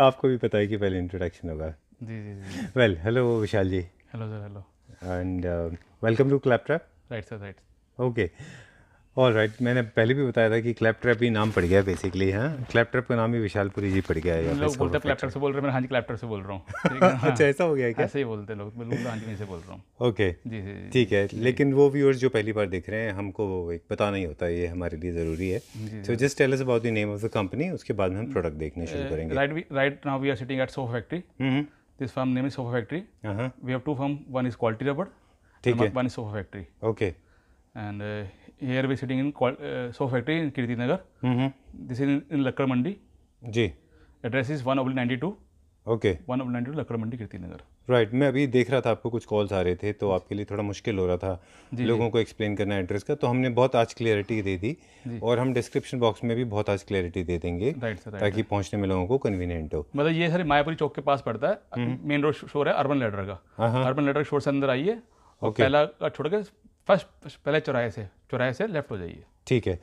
आपको भी पता है कि पहले इंट्रोडक्शन होगा जी जी well hello Vishal ji hello sir hello and welcome to clap trap right sir right okay all right right. मैंने पहले भी बताया था कि क्लैप ट्रैप ही नाम पड़ गया बेसिकली हाँ क्लैप ट्रैप का नाम ही विशालपुरी जी पड़ गया है लोग बोलते से बोल रहे हैं हाँ जी से बोल रहा हूँ हाँ। अच्छा ऐसा हो गया क्या ऐसे ही बोलते लोग तो हाँ जी से बोल रहा हूँ ओके जी जी ठीक है लेकिन वो व्यूअर्स जो पहली बार देख रहे हैं हमको एक पता नहीं होता ये हमारे लिए ज़रूरी है so just tell us about the name of the company उसके बाद में हम प्रोडक्ट देखने शुरू uh, करेंगे right right now we are sitting at sofa factory this firm name is sofa factory we have two one is quality रबड़ ठीक है one is sofa factory okay and here we sitting in so factory in Kirti Nagar this is in Lakkar Mandi जी address is one जी. Address two okay one of ninety two Mandi Kirti Nagar right मैं अभी देख रहा था आपको कुछ कॉल्स आ रहे थे तो आपके लिए थोड़ा मुश्किल हो रहा था जी, लोगों जी. को एक्सप्लेन करना एड्रेस का तो हमने बहुत आज क्लियरिटी दे दी और हम डिस्क्रिप्शन बॉक्स में भी बहुत आज क्लियरिटी दे देंगे राइट सर ताकि पहुंचने में लोगों को कन्वीनियंट हो मतलब ये सर मायापुरी चौक के पास पड़ता है मेन रोड शोर है अर्बन लेडर का अर्बन लेडर शोर से अंदर आइए और पहला छोड़ के फर्स्ट पहले चौराहे से चौराहे से लेफ्ट हो जाइए ठीक है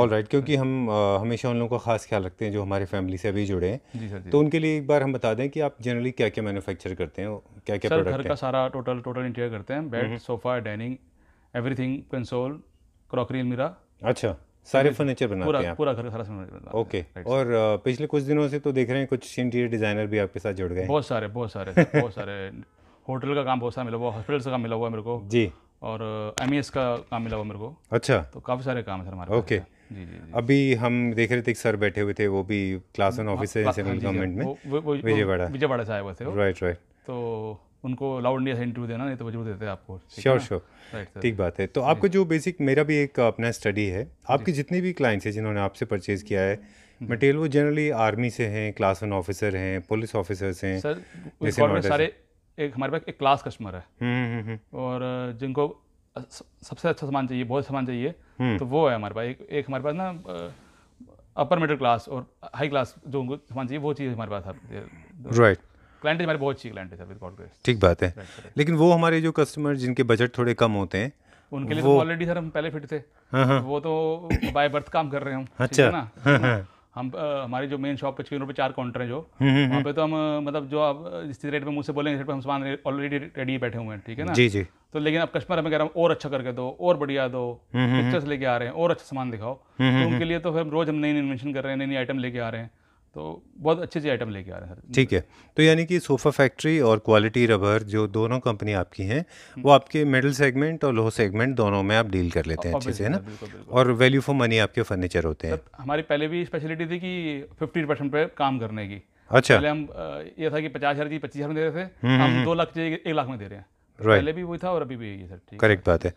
ऑल राइट right, क्योंकि हम आ, हमेशा उन लोगों का खास ख्याल रखते हैं जो हमारे फैमिली से अभी जुड़े हैं तो उनके लिए एक बार हम बता दें कि आप जनरली क्या क्या मैन्युफैक्चर करते हैं क्या क्या सर घर का सारा टोटल टोटल इंटीरियर करते हैं bed sofa dining everything console crockery अलमीरा अच्छा सारे फर्नीचर बनाते हैं पूरा घर सारा फर्नीचर ओके और पिछले कुछ दिनों से तो देख रहे हैं कुछ इंटीरियर डिज़ाइनर भी आपके साथ जुड़ गए बहुत सारे बहुत सारे बहुत सारे होटल का काम बहुत सारा मिला हुआ हॉस्पिटल का काम मिला हुआ मेरे को जी और एम uh, e का काम मिला हुआ मेरे को अच्छा तो काफ़ी सारे काम है सर हमारे ओके जी, जी, जी। अभी हम देख रहे थे सर बैठे हुए थे वो भी क्लास वन ऑफिस गवर्नमेंट में विजयवाड़ा विजयवाड़ा से आए हुए थे राइट राइट तो उनको लाउड इंडिया से इंटरव्यू देना नहीं तो जरूर देते आपको श्योर श्योर ठीक बात है तो आपको जो बेसिक मेरा भी एक अपना स्टडी है आपके जितने भी क्लाइंट्स हैं जिन्होंने आपसे परचेज़ किया है मटेरियल हम्म। वो जनरली आर्मी से हैं क्लास वन ऑफिसर हैं पुलिस ऑफिसर्स हैं सारे एक हमारे पास एक क्लास कस्टमर है हम्म, हम्म, हम्म। और जिनको सबसे अच्छा सामान चाहिए बहुत सामान चाहिए तो वो है हमारे पास एक, एक हमारे पास ना अपर मिडिल क्लास और हाई क्लास जो उनको सामान चाहिए वो चीज़ हमारे पास राइट क्लाइंट तो हमारे बहुत अच्छी क्लाइंट है ठीक बात है लेकिन वो हमारे जो कस्टमर जिनके बजट थोड़े कम होते हैं उनके लिए तो ऑलरेडी सर हम पहले फिट थे हाँ, हाँ। वो तो बाय बर्थ काम कर रहे हैं हम अच्छा ना हाँ, हम हमारी जो मेन शॉप पे छः पे चार काउंटर है जो हम्म, हम्म, हम्म। वहाँ पे तो हम मतलब जो आप जिस रेट पे मुझसे बोलेंगे रेट पे हम सामान ऑलरेडी रेडी बैठे हुए हैं ठीक है ना जी जी तो लेकिन अब कस्टमर हमें कह रहे हैं और अच्छा करके दो और बढ़िया दो पिक्चर्स लेके आ रहे हैं और अच्छा सामान दिखाओ तो उनके लिए तो फिर रोज हम नई नई इन्वेंशन कर रहे हैं नई नई आइटम लेके आ रहे हैं तो बहुत अच्छे अच्छे आइटम लेके आ रहे हैं ठीक है तो यानी कि सोफ़ा फैक्ट्री और क्वालिटी रबर जो दोनों कंपनी आपकी हैं वो हम्म। आपके मिडिल सेगमेंट और लो सेगमेंट दोनों में आप डील कर लेते हैं अच्छे से है ना बिल्कुल, बिल्कुल। और वैल्यू फॉर मनी आपके फर्नीचर होते हैं हमारी पहले भी स्पेशलिटी थी कि फिफ्टी परसेंट पर काम करने की अच्छा पहले हम ये था कि पचास हज़ार की पच्चीस हज़ार में दे रहे थे हम्म, हम हम्म, दो लाख एक लाख में दे रहे हैं तो पहले भी वही था और अभी भी यही सर करेक्ट बात है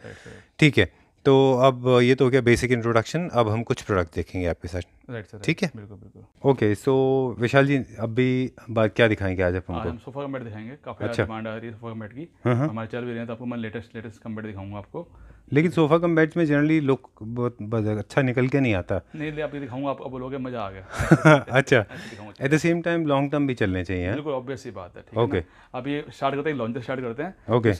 ठीक है तो अब ये तो हो गया बेसिक इंट्रोडक्शन अब हम कुछ प्रोडक्ट देखेंगे आपके साथ राइट सर ठीक है बिल्कुल बिल्कुल ओके सो विशाल जी अभी बात क्या दिखाएंगे आज आप हमको सोफा का बेड दिखाएंगे काफ़ी अच्छा डिमांड आ रही है सोफा का बेड की हाँ, हाँ। हमारे चल भी रहे हैं तो आपको मैं लेटेस्ट लेटेस्ट का बेड दिखाऊंगा आपको लेकिन सोफा कम बेड्स में जनरली लुक बहुत अच्छा निकल के नहीं आता नहीं आप दिखाऊंगा आप बोलोगे मजा आ गया अच्छा at the same time long term भी चलने चाहिए हाँ? बिल्कुल ऑब्वियस ही बात है ठीक है ओके अब ये स्टार्ट करते हैं लॉन्च स्टार्ट करते हैं ओके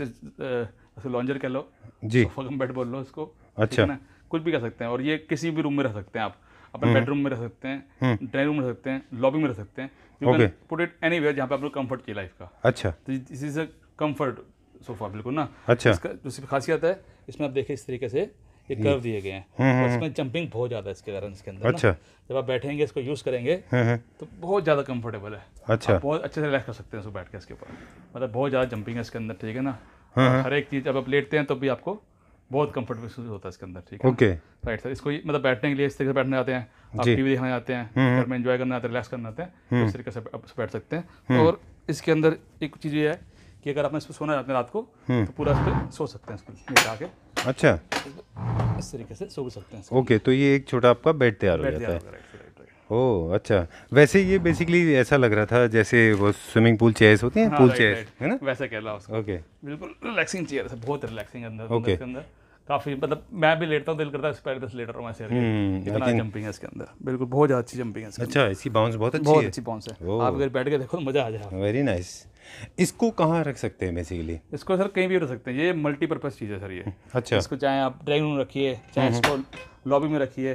उसे लॉन्जर कह लो जी सोफा बेड बोल लो इसको अच्छा ना कुछ भी कर सकते हैं और ये किसी भी रूम में रह सकते हैं आप अपने बेडरूम हम्म। में रह सकते हैं ड्राइंग रूम हम्म। में रह सकते हैं लॉबी में रह सकते हैं you can put it anywhere जहाँ पे आप लोग कम्फर्ट चाहिए लाइफ का अच्छा तो this is a comfort sofa बिल्कुल ना अच्छा इसका जो खासियत है इसमें आप देखें इस तरीके से ये कर्व दिए गए हैं हम्म, और इसमें जंपिंग बहुत ज्यादा इसके कारण इसके अंदर अच्छा जब आप बैठेंगे इसको यूज करेंगे तो बहुत ज्यादा कंफर्टेबल है अच्छा बहुत अच्छे से रिलैक्स कर सकते हैं इसको बैठ के इसके ऊपर मतलब बहुत ज्यादा जंपिंग है इसके अंदर ठीक है ना हाँ, हाँ। हर एक चीज़ जब आप लेटते हैं तो भी आपको बहुत कंफर्ट महसूस होता है इसके अंदर ठीक है ओके राइट सर इसको मतलब बैठने के लिए इस तरीके से बैठने आते हैं आप टीवी देखने आते हैं हम्म, हम्म। घर में एंजॉय करने आते हैं रिलैक्स करने आते हैं तो हम्म। इस तरीके से आप बैठ सकते हैं और इसके अंदर एक चीज़ ये है कि अगर आपने इस पर सोना चाहते हैं रात को तो पूरा इस पर सो सकते हैं इसको के अच्छा इस तरीके से सो सकते हैं ओके तो ये एक छोटा आपका बेड तैयार हो जाता है ओ अच्छा वैसे ये बेसिकली ऐसा लग रहा था जैसे वो स्विमिंग पूल चेयर्स होती हैं पूल हाँ, चेयर्स है ना वैसा कह रहा उसको ओके बिल्कुल रिलैक्सिंग चेयर है बहुत रिलैक्सिंग अंदर ओके अंदर काफ़ी मतलब मैं भी लेटता हूं दिल करता है पैर दस लेटर हूँ ऐसे हम्म, इतना जंपिंग है इसके अंदर बिल्कुल बहुत ज़्यादा अच्छी जंपिंग है अच्छा इसकी बाउंस बहुत अच्छी है बहुत अच्छी बाउंस है आप अगर बैठ के देखो तो मज़ा आ जाएगा वेरी नाइस इसको कहाँ रख सकते हैं बेसिकली इसको सर कहीं भी रख सकते हैं ये मल्टीपर्पज़ चीज़ है सर ये अच्छा इसको चाहे आप ड्राइंग रूम रखिए चाहे हम्म, हम्म। इसको लॉबी में रखिए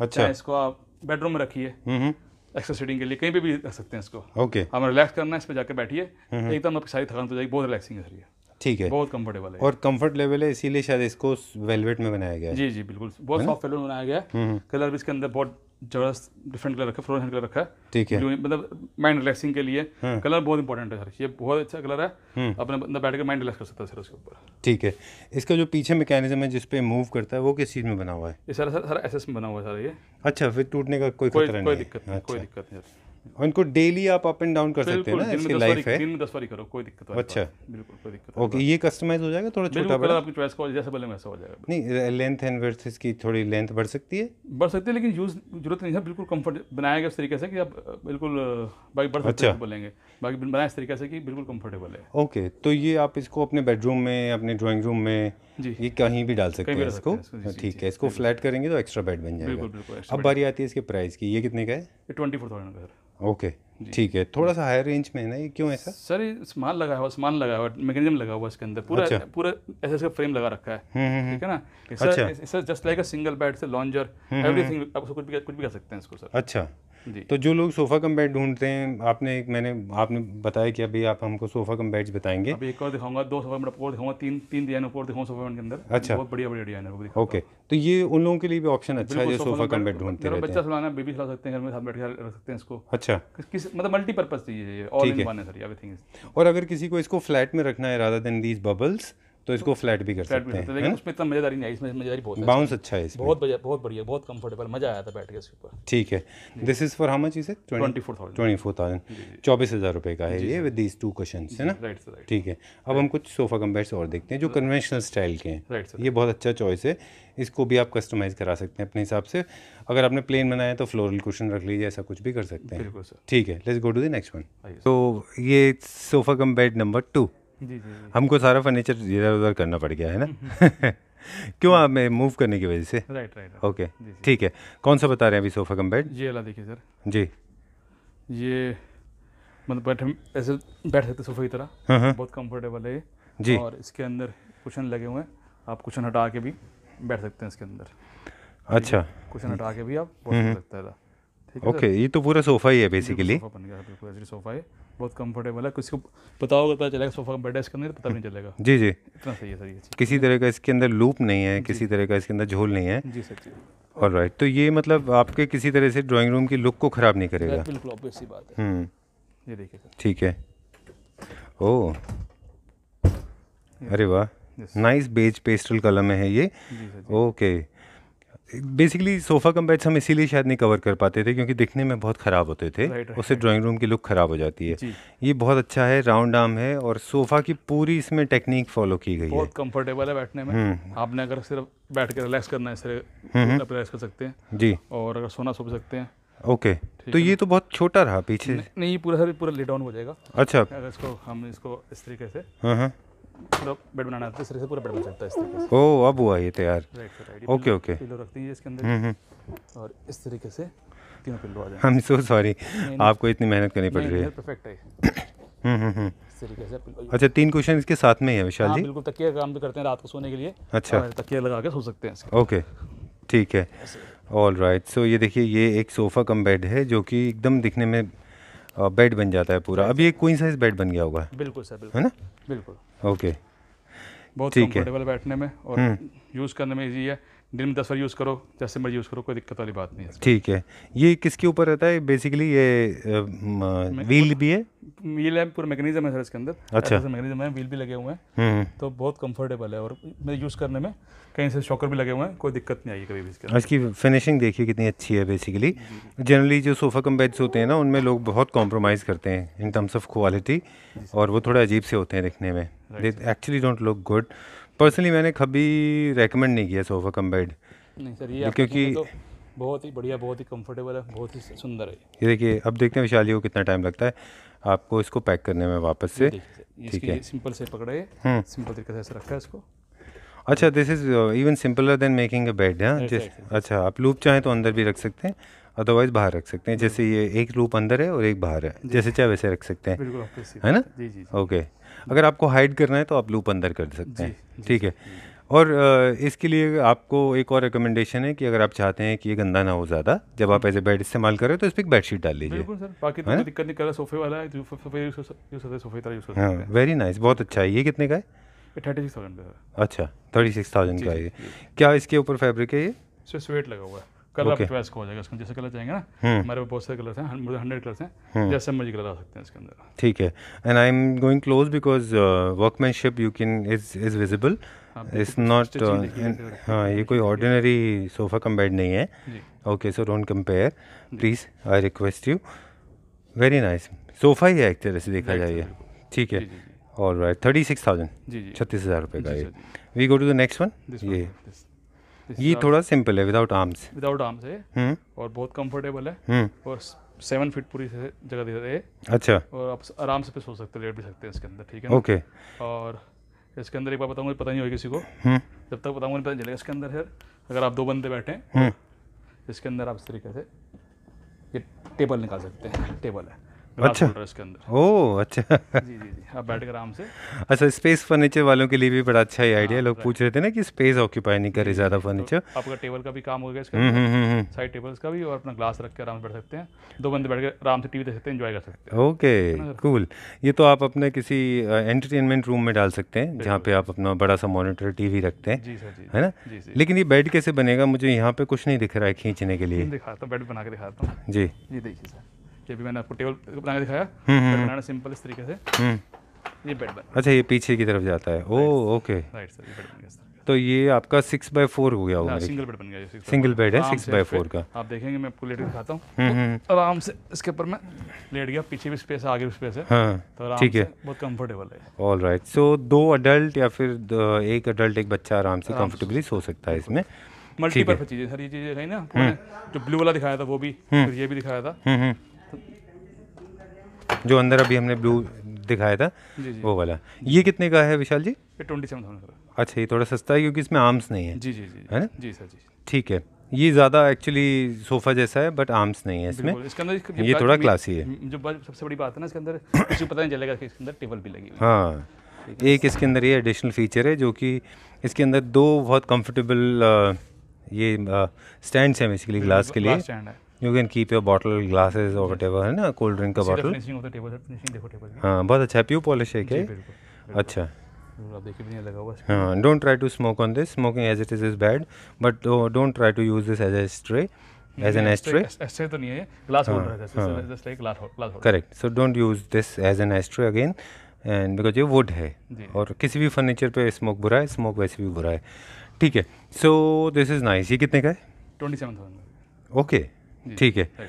अच्छा इसको आप बेडरूम में रखिए एक्स्ट्रा हम्म, हम्म। सीटिंग के लिए कहीं पे भी रख सकते हैं इसको ओके okay. हमें रिलैक्स करना है इस पर जाकर बैठिए हम्म, एकदम आपकी सारी थकान तो जाएगी बहुत रिलैक्सिंग है ठीक है बहुत कंफर्टेबल है और कंफर्ट लेवल है इसीलिए शायद इसको वेलवेट में बनाया गया है जी जी बिल्कुल बहुत सॉफ्ट वेलवेट बनाया गया है कलर भी इसके अंदर बहुत जबरदस्त डिफरेंट कलर रखा फ्रोजन कलर रखा है ठीक है मतलब माइंड रिलैक्सिंग के लिए कलर हाँ। बहुत इंपॉर्टेंट है सर ये बहुत अच्छा कलर है हाँ। अपने बंदा बैठ कर माइंड रिलैक्स कर सकता है सर उसके ऊपर ठीक है इसका जो पीछे मैकेनिज्म है जिसपे मूव करता है वो किस चीज़ में बना हुआ है सर सर एस में बना हुआ है सर ये अच्छा फिर टूटने का कोई कोई दिक्कत नहीं अच्छा। कोई दिक्कत नहीं इनको डेली आप अप एंड डाउन कर सकते हैं ना इसकी लाइफ है दिन में दस बारी करो कोई दिक्कत अच्छा। नहीं अच्छा बिल्कुल कोई दिक्कत ओके ये कस्टमाइज हो जाएगा थोड़ा छोटा बड़ा आपकी चॉइस का जैसा बोले वैसा हो जाएगा नहीं लेंथ एंड वर्थ इसकी थोड़ी लेंथ बढ़ सकती है बढ़ सकती है लेकिन यूज जरूरत नहीं है बिल्कुल कंफर्ट बनाया गया इस तरीके से कि आप बिल्कुल बाइक uh, बढ़ सकते हैं अच्छा। बोलेंगे बाकी बनाया इस तरीके से कि बिल्कुल कंफर्टेबल है ओके okay, तो ये आप इसको अपने बेडरूम में अपने ड्राइंग रूम में जी ये कहीं भी डाल सकते हैं इसको ठीक है इसको फ्लैट करेंगे तो एक्स्ट्रा बेड बन जाएगा अब बारी आती है इसके प्राइस की ये कितने का है ट्वेंटी फोर थाउजेंड का ओके ठीक है थोड़ा सा हायर रेंज में है ना ये क्यों ऐसा सर ये सामान लगा हुआ सामान लगा हुआ मैकेनिज्म लगा हुआ इसके अंदर पूरा अच्छा। पूरा ऐसे इसका फ्रेम लगा रखा है हम्म, हम्म, हम्म। ठीक है ना सर अच्छा। Just like a single bed से लॉन्जर एवरीथिंग आप कुछ भी कुछ भी कर सकते हैं इसको सर अच्छा तो जो लोग सोफ़ा कम बेड ढूंढते हैं आपने एक मैंने आपने बताया कि अभी आप हमको सोफ़ा कम बेड्स बताएंगे अभी एक और दिखाऊंगा दो सोफा बेड और दिखाऊंगा तीन तीन डिजाइन और दिखाऊंगा सोफा के अंदर अच्छा बहुत बढ़िया बढ़िया डिजाइन है ओके तो ये उन लोगों के लिए भी ऑप्शन अच्छा है जो सोफ़ा कम बेड ढूंढते हैं बच्चा सुनाना बेबी सुना सकते हैं घर में साथ बैठ रख सकते हैं इसको अच्छा किस मतलब मल्टीपर्पज़ चाहिए और और अगर किसी को इसको फ्लैट में रखना है राधा देन दीज बबल्स तो इसको फ्लैट तो भी कर सकते हैं लेकिन उसमें इतना मज़ेदारी नहीं आई इसमें मज़ेदारी बहुत बाउंस अच्छा है इसमें बहुत बढ़िया बहुत बढ़िया बहुत कंफर्टेबल मज़ा आया था बैठ के इसके ऊपर ठीक है this is for how much is twenty four thousand twenty चौबीस हज़ार रुपये का है ये विद दीज टू क्वेश्चन है ना ठीक है अब हम कुछ सोफ़ा कम और देखते हैं जो कन्वेंशनल स्टाइल के हैं राइट ये बहुत अच्छा चॉइस है इसको भी आप कस्टमाइज़ करा सकते हैं अपने हिसाब से अगर आपने प्लेन बनाया तो फ्लोरल क्वेश्चन रख लीजिए ऐसा कुछ भी कर सकते हैं ठीक है let's go to the next one तो ये sofa cum bed number two जी जी हमको सारा फर्नीचर इधर उधर करना पड़ गया है ना क्यों आप मैं मूव करने की वजह से राइट राइट ओके ठीक है कौन सा बता रहे हैं अभी सोफ़ा कम बेड जी अला देखिए सर जी ये मतलब बैठ ऐसे बैठ सकते सोफे की तरह हाँ, हाँ। बहुत कंफर्टेबल है जी और इसके अंदर कुशन लगे हुए हैं आप कुशन हटा के भी बैठ सकते हैं इसके अंदर अच्छा कुशन हटा के भी आप हम्म, बैठ हम्म। सकते हैं ओके ये तो पूरा सोफ़ा ही है बेसिकली तो सोफा बन गया बिल्कुल ऐसी सोफ़ा है बहुत कंफर्टेबल है किसी को पता होगा पता चलेगा सोफ़ा बेड है इसके अंदर पता नहीं चलेगा जी जी इतना सही है सर ये किसी तरह का इसके अंदर लूप नहीं है किसी तरह का इसके अंदर झोल नहीं है जी सर जी और राइट तो ये मतलब आपके किसी तरह से ड्राइंग रूम की लुक को ख़राब नहीं करेगा बिल्कुल ऑब्वियस सी बात है हम्म। ये देखिए सर ठीक है ओ अरे वाह नाइस बेज पेस्टल कलर में है ये okay basically sofa cum beds हम इसीलिए शायद नहीं कवर कर पाते थे क्योंकि दिखने में बहुत ख़राब होते थे right, right, उससे ड्राइंग रूम की लुक ख़राब हो जाती है ये बहुत अच्छा है राउंड आर्म है और सोफ़ा की पूरी इसमें टेक्निक फॉलो की गई बहुत है बहुत कंफर्टेबल है बैठने में हम्म। आपने अगर सिर्फ बैठ के रिलैक्स करना है सिर्फ हम्म, रिलैक्स हम्म। कर सकते हैं जी और अगर सोना सो भी सकते हैं ओके तो ये तो बहुत छोटा रहा पीछे नहीं पूरा सर पूरा लेट डाउन हो जाएगा अच्छा अगर इसको हम इसको इस तरीके से हाँ, हाँ। बेड बनाना था पूरा बेड बन सकता है इस तरीके से ओह अब हुआ ये तैयार ओके ओके पिलो इसके अंदर हम्म, हम्म। और इस तरीके से तीनों पिलो आ जाए सो सॉरी आपको इतनी मेहनत करनी पड़ रही है परफेक्ट है हम्म, अच्छा तीन क्वेश्चन इसके साथ में ही है विशाल हाँ, जी बिल्कुल तकिया काम भी करते हैं रात को सोने के लिए अच्छा तकिया लगा के सो सकते हैं ओके ठीक है ऑल राइट सो ये देखिए ये एक सोफ़ा कम बेड है जो कि एकदम दिखने में बेड बन जाता है पूरा अब ये क्वीन साइज बेड बन गया होगा बिल्कुल सर बिल्कुल है ना बिल्कुल ओके बहुत कंफर्टेबल बैठने में और यूज़ हम्म। करने में इजी है दिन में दस बार यूज़ करो जैसे से यूज़ करो कोई दिक्कत वाली बात नहीं है ठीक है ये किसके ऊपर रहता है बेसिकली ये व्हील भी है व्हील है पूरा मैकेनिज्म है सर इसके अंदर अच्छा मैकेनिज्म है व्हील भी लगे हुए हैं हम्म, हम्म। तो बहुत कंफर्टेबल है और मेरे यूज़ करने में कहीं से शॉकर भी लगे हुए हैं कोई दिक्कत नहीं आई कभी भी इसके इसकी फिनिशिंग देखिए कितनी अच्छी है बेसिकली जनरली जो सोफ़ा कम बेड्स होते हैं ना उनमें लोग बहुत कॉम्प्रोमाइज़ करते हैं इन टर्म्स ऑफ क्वालिटी और वो थोड़े अजीब से होते हैं दिखने में they actually don't look good personally मैंने कभी रेकमेंड नहीं किया सोफ़ा कम बेड नहीं सर ये क्योंकि तो बहुत ही बढ़िया बहुत ही कंफर्टेबल है बहुत ही सुंदर है ये देखिए अब देखते हैं विशाली को कितना टाइम लगता है आपको इसको पैक करने में वापस से ठीक है सिंपल से पकड़े सिंपल हम्म। तरीके से रखा है इसको अच्छा this is even simpler than making a bed हाँ अच्छा आप लूप चाहें तो अंदर भी रख सकते हैं अदरवाइज बाहर रख सकते हैं हम्म। जैसे ये एक लूप अंदर है और एक बाहर है जैसे चाहे वैसे रख सकते हैं है ना जी जी ओके okay. अगर आपको हाइड करना है तो आप लूप अंदर कर सकते हैं ठीक है और इसके लिए आपको एक और रिकमेंडेशन है कि अगर आप चाहते हैं कि ये गंदा ना हो ज़्यादा जब आप एज ए बेड इस्तेमाल करें तो इस पर एक बेडशीट डाल लीजिए तो दिक्कत नहीं कर रहा सोफे वाला है सोफे तरह हाँ वेरी नाइस बहुत अच्छा है ये कितने का है थर्टी सिक्स थाउजेंड का अच्छा थर्टी सिक्स थाउजेंड का है अच्छा, क्या इसके ऊपर फैब्रिक है ये स्वेट लगा हुआ है कलर okay. चॉइस को हो जाएगा उसमें जैसे कलर चाहेंगे ना हम्म। हमारे पास बहुत सारे कलर्स हैं मुझे हंड्रेड कलर्स हैं हम्म। जैसे मुझे कलर आ सकते हैं इसके अंदर ठीक है and I am going close because workmanship you can is is visible it's not हाँ, uh, हाँ ये कोई ऑर्डिनरी सोफ़ा कम बेड नहीं है okay so don't compare please I request you very nice sofa ही है एक तरह से देखा जाए ठीक है और थर्टी सिक्स थाउजेंड छत्तीस हज़ार रुपये का ये we go to the next one ये ये थोड़ा सिंपल है विदाउट आर्म्स विदाउट आर्म्स है हम्म। और बहुत कंफर्टेबल है हम्म। और सेवन फीट पूरी जगह दे रहे अच्छा और आप आराम से पे सो सकते हैं लेट भी सकते हैं इसके अंदर ठीक है ओके और इसके अंदर एक बार बताऊंगा पता नहीं होगा किसी को हम्म। जब तक बताऊंगा पता चलेगा इसके अंदर फिर अगर आप दो बंदे बैठे हैं इसके अंदर आप इस तरीके से ये टेबल निकाल सकते हैं टेबल है अच्छा इसके अंदर ओ अच्छा जी जी जी आप हाँ, बैठ कर आराम से अच्छा स्पेस फर्नीचर वालों के लिए भी बड़ा अच्छा ही आइडिया हाँ, लोग पूछ रहे थे ना कि स्पेस ऑक्यूपाई नहीं करे ज़्यादा फर्नीचर तो आपका टेबल का भी काम हो गया इसका साइड टेबल्स का भी और अपना ग्लास रख के आराम से बैठ सकते हैं दो बंदे बैठ के आराम से टीवी देख सकते हैं इन्जॉय कर सकते हैं ओके कूल ये तो आप अपने किसी एंटरटेनमेंट रूम में डाल सकते हैं जहाँ पे आप अपना बड़ा सा मॉनिटर टीवी रखते हैं है ना लेकिन ये बेड कैसे बनेगा मुझे यहाँ पे कुछ नहीं दिख रहा है खींचने के लिए दिखाता बेड बना के दिखाता हूँ जी जी देखिए सर ये भी मैंने आपको टेबल बनाकर दिखाया हम्म, तो हम्म। बनाना सिंपल इस तरीके से हम्म। ये बेड बन अच्छा ये पीछे की तरफ जाता है oh okay right sir bed बन गया तो ये आपका सिक्स बाय फोर हो गया होगा सिंगल हाँ, बेड बन गया सिंगल बेड है सिक्स बाय फोर का आप देखेंगे मैं आपको लेट दिखाता हूँ तो आराम से इसके ऊपर मैं लेट गया पीछे भी स्पेस है आगे भी स्पेस है हाँ, तो ठीक है बहुत कंफर्टेबल है ऑल राइट सो दो अडल्ट या फिर एक अडल्ट एक बच्चा आराम से कंफर्टेबली सो सकता है इसमें मल्टीपर्पज चीजें सर ये चीजें ना जो ब्लू वाला दिखाया था वो भी ये भी दिखाया था जो अंदर अभी हमने ब्लू दिखाया था जी जी। वो वाला ये कितने का है Vishal ji twenty seven thousand अच्छा ये थोड़ा सस्ता है क्योंकि इसमें आर्म्स नहीं है जी जी जी है ना जी सर जी ठीक है ये ज़्यादा एक्चुअली सोफ़ा जैसा है बट आर्म्स नहीं है इसमें इसके अंदर ये थोड़ा क्लासी है जो सबसे बड़ी बात है ना इसके अंदर किसी पता नहीं चलेगा इसके अंदर टेबल भी लगी हाँ एक इसके अंदर ये एडिशनल फीचर है जो कि इसके अंदर दो बहुत कंफर्टेबल ये स्टैंड्स हैं बेसिकली ग्लास के लिए you can keep your bottle glasses और वट है ना कोल्ड ड्रिंक का बॉटल हाँ बहुत अच्छा है प्यू पॉलिश है क्या अच्छा हाँ don't try to smoke on this smoking as it is is bad but don't try to use this as a stray as an ashtray ashtray तो नहीं है glass holder correct so don't use this as an ashtray again and because ये wood है और किसी भी furniture पे smoke बुरा है स्मोक वैसे भी बुरा है ठीक है सो दिस इज़ नाइस ये कितने का है ट्वेंटी सेवन थाउजेंड ओके ठीक है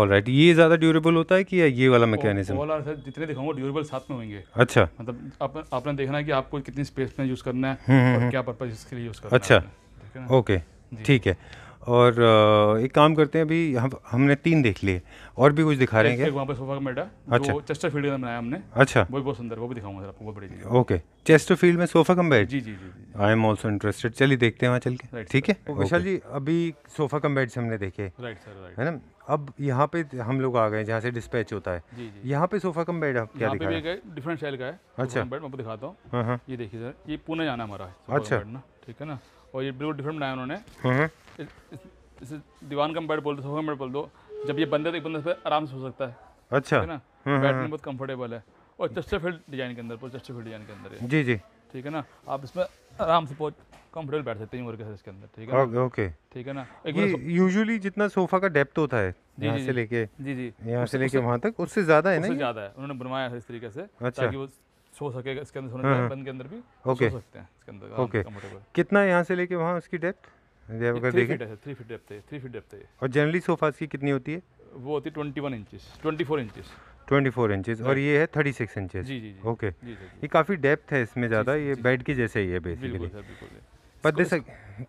ऑल राइट ये ज़्यादा ड्यूरेबल होता है कि या ये वाला मैकेनिज्म वाला सर जितने दिखाऊंगा ड्यूरेबल साथ में होंगे अच्छा मतलब आप, आपने देखना है कि आपको कितनी स्पेस में यूज़ करना है हम्म, हम्म, और हम्म। क्या पर्पज इसके लिए यूज़ करना अच्छा ओके ठीक है और एक काम करते हैं अभी हम हमने तीन देख लिए और भी कुछ दिखा रहे हैं क्या पे सोफा का मेडा अच्छा चेस्टर फील्ड का बनाया हमने अच्छा वो भी बहुत सुंदर वो भी दिखाऊंगा आपको बहुत बढ़िया ओके चेस्टर फील्ड में सोफा कम बेड जी जी जी आई एम ऑल्सो इंटरेस्टेड चलिए देखते हैं वहाँ चल के ठीक है विशाल जी अभी सोफा कम बेड्स हमने देखे राइट सर राइट है ना अब यहाँ पे हम लोग आ गए जहाँ से डिस्पैच होता है यहाँ पे सोफा कम बेड क्या दिखा रहे हैं डिफरेंट स्टाइल का है अच्छा बेड मैं दिखाता हूँ हाँ, हाँ। ये देखिए सर ये पुणे जाना हमारा है अच्छा ठीक है ना और ये बिल्कुल डिफरेंट बनाया उन्होंने हम्म। इसे दीवान का बेड बोल दो बेड बोल दो जब ये बंदे तो एक बंदे पे आराम से हो सकता है अच्छा है ना बैठने हम्म, हम्म, बहुत कंफर्टेबल है और चस्टर फील्ड डिजाइन के अंदर चस्टर फील्ड डिजाइन के अंदर जी जी ठीक है ना आप इसमें आराम से बहुत कंफर्टेबल बैठ सकते हैं वर्क इसके अंदर ठीक है ओके ठीक है ना एक यूजुअली जितना सोफा का डेप्थ होता है यहाँ से लेके जी जी यहाँ से लेके वहाँ तक उससे ज्यादा है ना ज्यादा है उन्होंने बनवाया है इस तरीके से अच्छा। ताकि वो सो सकेगा इसके अंदर सोने हाँ। के हाँ। अंदर भी तो ओके सो सकते हैं इसके अंदर हाँ, ओके कितना यहाँ से लेके वहाँ उसकी डेप्थ थ्री फीट डेप्थ है थ्री फीट डेप्थ है और जनरली सोफास की कितनी होती है वो होती है twenty one inches twenty four inches twenty four inches और ये है थर्टी सिक्स इंचज जी जी ओके ये काफ़ी डेप्थ है इसमें ज़्यादा ये बेड की जैसे ही है बेसिकली पर दे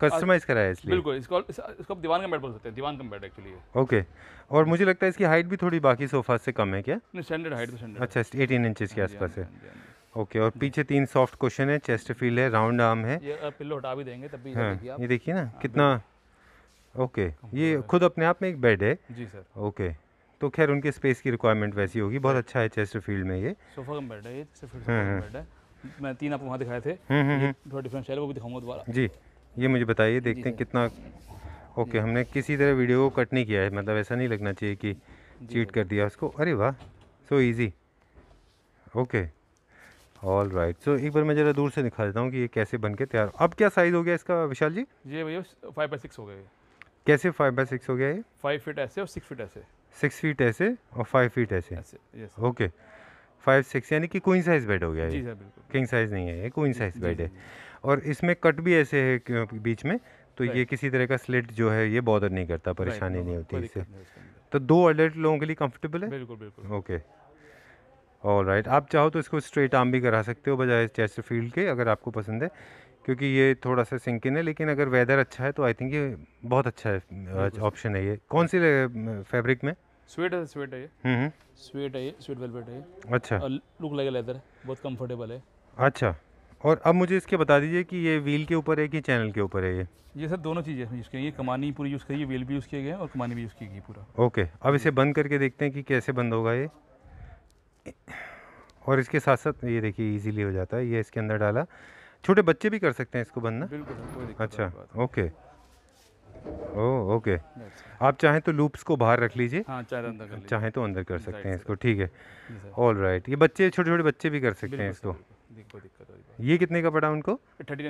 कस्टमाइज कराया इसलिए बिल्कुल इसको इसको आप दीवान का बेड बोल सकते हैं दीवान का बेड एक्चुअली ओके और मुझे लगता है इसकी हाइट भी थोड़ी बाकी सोफा से कम है क्या नहीं स्टैंडर्ड हाइट तो स्टैंडर्ड अच्छा एटीन इंचज़ के हाँ आसपास है ओके और पीछे तीन सॉफ्ट क्वेश्चन है चेस्ट फील है राउंड आर्म है ये पिल्लो हटा भी देंगे तब भी हाँ, ये देखिए ना हाँ, कितना ओके ये खुद अपने आप में एक बेड है जी सर ओके तो खैर उनके स्पेस की रिक्वायरमेंट वैसी होगी बहुत अच्छा है चेस्ट फील्ड में ये सोफा कम बेड है ये हाँ, हाँ। मैं तीन आपको वहाँ दिखाए थे हम्म, हम्म, हम्म। थोड़ा डिफरेंट शेयर वो भी दिखाऊंगा दोबारा जी ये मुझे बताइए देखते हैं कितना ओके हमने किसी तरह वीडियो को कट नहीं किया है मतलब ऐसा नहीं लगना चाहिए कि चीट कर दिया उसको अरे वाह so easy okay all right so एक बार मैं ज़रा दूर से दिखा देता हूँ कि ये कैसे बन के तैयार अब क्या साइज़ हो गया इसका विशाल जी ये भैया फाइव बाई सिक्स हो गया कैसे फाइव बाई सिक्स हो गया ये फाइव फीट ऐसे और सिक्स फीट ऐसे सिक्स फीट ऐसे और फाइव फीट ऐसे ओके फाइव सिक्स यानी कि क्वीन साइज़ बेड हो गया है किंग साइज़ नहीं है ये क्वीन साइज़ बेड है और इसमें कट भी ऐसे है बीच में तो ये किसी तरह का स्लिट जो है ये बॉदर नहीं करता परेशानी नहीं होती इससे तो दो अडल्ट लोगों के लिए कंफर्टेबल है बिल्कुल बिल्कुल ओके ऑल राइट आप चाहो तो इसको स्ट्रेट आर्म भी करा सकते हो बजाय चेस्ट फील्ड के अगर आपको पसंद है क्योंकि ये थोड़ा सा सिंकिन है लेकिन अगर वेदर अच्छा है तो आई थिंक ये बहुत अच्छा है ऑप्शन है ये कौन सी फैब्रिक में स्वेट है स्वेट है ये स्वेट हम्म, हम्म। है ये स्वेट वेलवेट है अच्छा लुक लाइक लेदर बहुत कंफर्टेबल है अच्छा और अब मुझे इसके बता दीजिए कि ये व्हील के ऊपर है कि चैनल के ऊपर है ये ये सर दोनों चीज़ें यूज़ करिए कमानी पूरी यूज़ करिए व्हील भी यूज़ किए गए और कमानी भी यूज़ की गई पूरा ओके अब इसे बंद करके देखते हैं कि कैसे बंद होगा ये और इसके साथ साथ ये देखिए इजीली हो जाता है ये इसके अंदर डाला छोटे बच्चे भी कर सकते हैं इसको बनना बिल्कुल अच्छा ओके ओ ओके आप चाहें तो लूप्स को बाहर रख लीजिए हाँ, तो चाहें तो अंदर कर सकते हैं इसको ठीक है ऑल राइट ये बच्चे छोटे छोटे बच्चे भी कर सकते हैं इसको ये कितने का पड़ा उनको थर्टी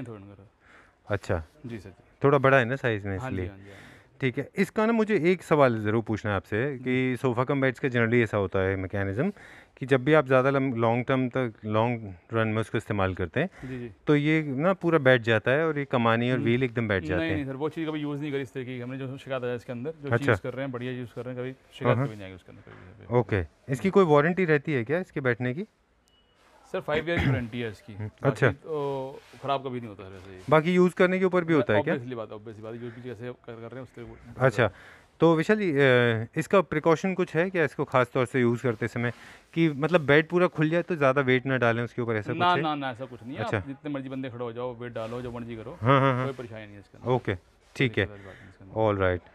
अच्छा जी सर थोड़ा बड़ा है ना साइज़ में हाँ इसलिए हाँ हाँ ठीक है इसका ना मुझे एक सवाल ज़रूर पूछना है आपसे कि हम्म। सोफ़ा कम बेड्स का जनरली ऐसा होता है मैकेनिज़्म कि जब भी आप ज़्यादा लॉन्ग टर्म तक लॉन्ग रन में उसको इस्तेमाल करते हैं जी जी तो ये ना पूरा बैठ जाता है और ये कमानी और व्हील एकदम बैठ जाते हैं सर वो चीज़ कभी यूज़ नहीं करी इस तरीके की हमने जो शिकायत आया इसके अंदर जो अच्छा। यूज़ कर रहे हैं बढ़िया यूज़ कर रहे हैं कभी शिकायत हाँ, हाँ। नहीं आएगी उसके अंदर ओके इसकी हम्म। कोई वारंटी रहती है क्या इसके बैठने की सर फाइव ईयर की वारंटी है इसकी हम्म, अच्छा तो खराब कभी नहीं होता सर वैसे बाकी यूज़ करने के ऊपर भी होता है क्या बात ऑब्वियसली बात यूज जैसे कर रहे हैं उसके अच्छा तो विशाल इसका प्रिकॉशन कुछ है क्या इसको खास तौर से यूज़ करते समय कि मतलब बेड पूरा खुल जाए तो ज़्यादा वेट ना डालें उसके ऊपर ऐसा ना कुछ ना है? ना ऐसा कुछ नहीं अच्छा जितने मर्जी बंदे खड़े हो जाओ वेट डालो जो मर्जी करो हाँ हाँ हाँ कोई परेशानी नहीं है इसका ओके ठीक है ऑल राइट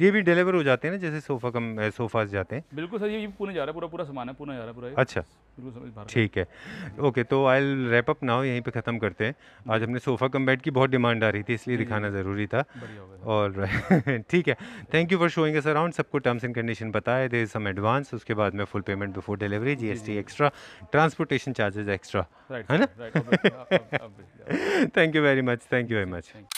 ये भी डिलीवर हो जाते हैं ना जैसे सोफा कम सोफ़ा जाते हैं बिल्कुल सर ये पुणे जा रहा है पूरा पूरा सामान है पुणे जा रहा है पूरा अच्छा ठीक है ओके तो आई रैप अप नाउ यहीं पे ख़त्म करते हैं आज हमने सोफ़ा कम बेड की बहुत डिमांड आ रही थी इसलिए दिखाना ज़रूरी था और ठीक है thank you for showing us around सबको टर्म्स एंड कंडीशन बताए दे सम एडवांस उसके बाद में फुल पेमेंट बिफोर डिलीवरी जी एक्स्ट्रा ट्रांसपोर्टेशन चार्जेज एक्स्ट्रा है ना thank you very much thank you very much